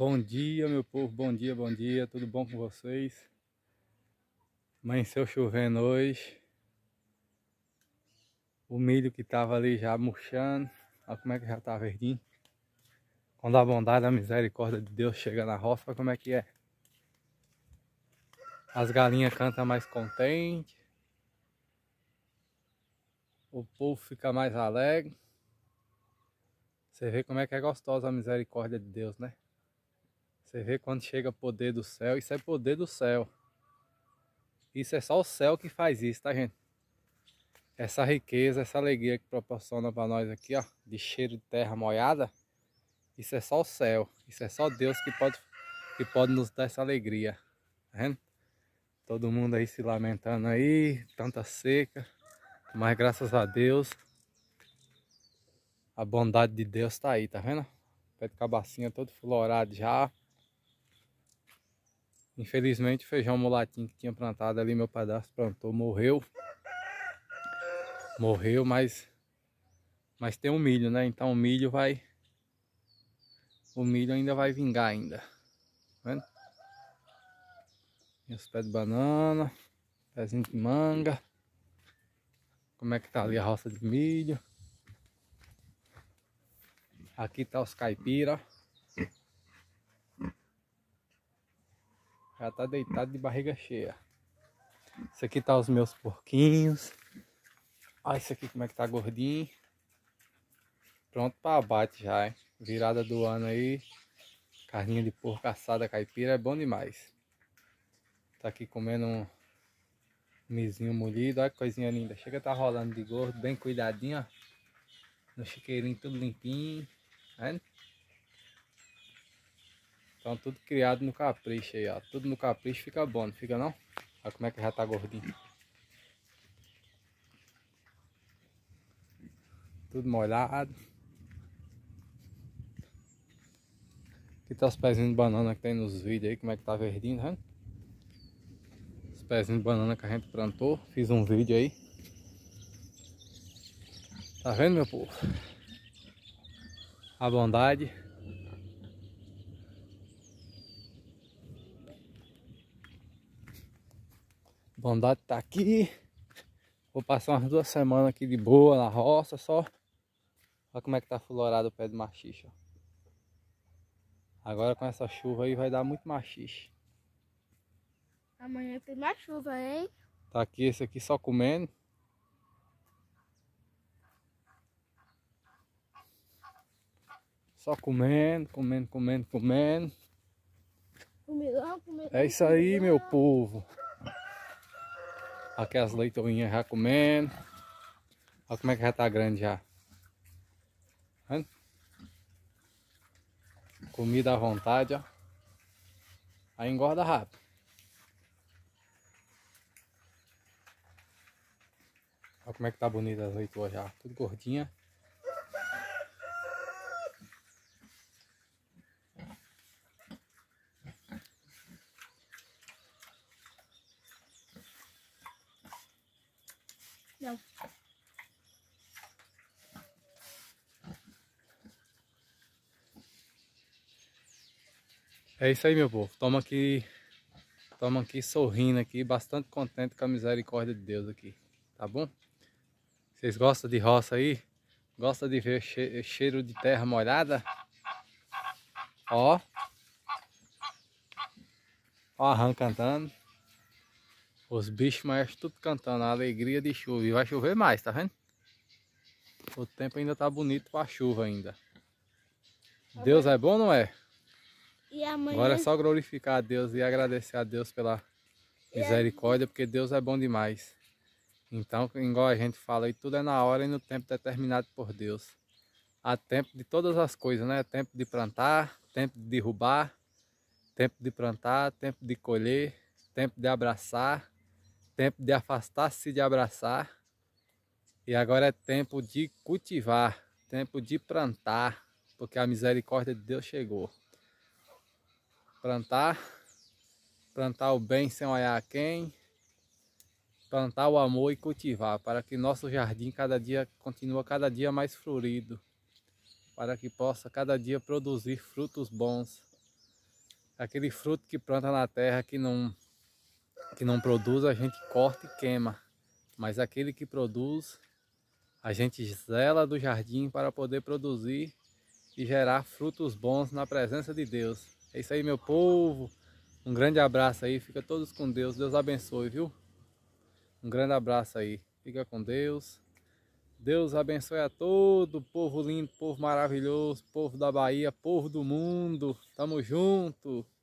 Bom dia, meu povo, bom dia, bom dia, tudo bom com vocês? Amanheceu chovendo hoje. O milho que tava ali já murchando, olha como é que já tá verdinho. Quando a bondade, a misericórdia de Deus chega na roça, olha como é que é. As galinhas cantam mais contente. O povo fica mais alegre. Você vê como é que é gostosa a misericórdia de Deus, né? Você vê quando chega poder do céu. Isso é poder do céu. Isso é só o céu que faz isso, tá, gente? Essa riqueza, essa alegria que proporciona para nós aqui, ó. De cheiro de terra molhada. Isso é só o céu. Isso é só Deus que pode, que pode nos dar essa alegria. Tá vendo? Todo mundo aí se lamentando aí. Tanta seca. Mas graças a Deus. A bondade de Deus tá aí, tá vendo? Pé de cabacinha todo florado já. Infelizmente o feijão mulatinho que tinha plantado ali, meu pedaço plantou, morreu. Morreu, mas mas tem um milho, né? Então o milho vai o milho ainda vai vingar ainda. Tá vendo? Tem os pés de banana, pezinho de manga. Como é que tá ali a roça de milho? Aqui tá os ó. Já tá deitado de barriga cheia. Isso aqui tá os meus porquinhos. Olha isso aqui como é que tá gordinho. Pronto para abate já, hein? Virada do ano aí. Carninha de porco assada caipira é bom demais. Tá aqui comendo um mizinho molhido. Olha que coisinha linda. Chega tá rolando de gordo, bem cuidadinho, ó. No chiqueirinho tudo limpinho. Tá então tudo criado no capricho aí, ó. Tudo no capricho fica bom, não fica não? Olha como é que já tá gordinho. Tudo molhado. Aqui tá os pezinhos de banana que tem nos vídeos aí, como é que tá verdinho, né? Os pezinhos de banana que a gente plantou. Fiz um vídeo aí. Tá vendo, meu povo? A bondade. Bondade tá aqui. Vou passar umas duas semanas aqui de boa na roça só. Olha como é que tá florado o pé de machixe, ó. Agora com essa chuva aí vai dar muito machixe. Amanhã tem mais chuva, hein? Tá aqui esse aqui só comendo. Só comendo, comendo, comendo, comendo. Comilão, comilão, é isso aí, meu povo. Aqui as leitoinhas já comendo. Olha como é que já tá grande já. Comida à vontade, ó. Aí engorda rápido. Olha como é que tá bonita as leitoas já. Tudo gordinha. Não. É isso aí, meu povo. Toma aqui, toma aqui sorrindo aqui, bastante contente com a misericórdia de Deus aqui, tá bom? Vocês gostam de roça aí? Gosta de ver cheiro de terra molhada? Ó. Ó a rã cantando. Os bichos mais tudo cantando, a alegria de chuva. E vai chover mais, tá vendo? O tempo ainda tá bonito pra chuva ainda. Tá Deus é bom, não é? Amanhã... Agora é só glorificar a Deus e agradecer a Deus pela misericórdia, porque Deus é bom demais. Então, igual a gente fala, e tudo é na hora e no tempo determinado por Deus. Há tempo de todas as coisas, né? Tempo de plantar, tempo de derrubar, tempo de plantar, tempo de colher, tempo de abraçar, tempo de afastar-se de abraçar, e agora é tempo de cultivar, tempo de plantar, porque a misericórdia de Deus chegou. Plantar, plantar o bem sem olhar a quem, plantar o amor e cultivar, para que nosso jardim cada dia continue cada dia mais florido, para que possa cada dia produzir frutos bons. Aquele fruto que planta na terra que não que não produz a gente corta e queima, mas aquele que produz a gente zela do jardim para poder produzir e gerar frutos bons na presença de Deus. É isso aí, meu povo. Um grande abraço aí. Fica todos com Deus. Deus abençoe, viu? Um grande abraço aí. Fica com Deus. Deus abençoe a todo povo lindo, povo maravilhoso, povo da Bahia, povo do mundo. Tamo junto.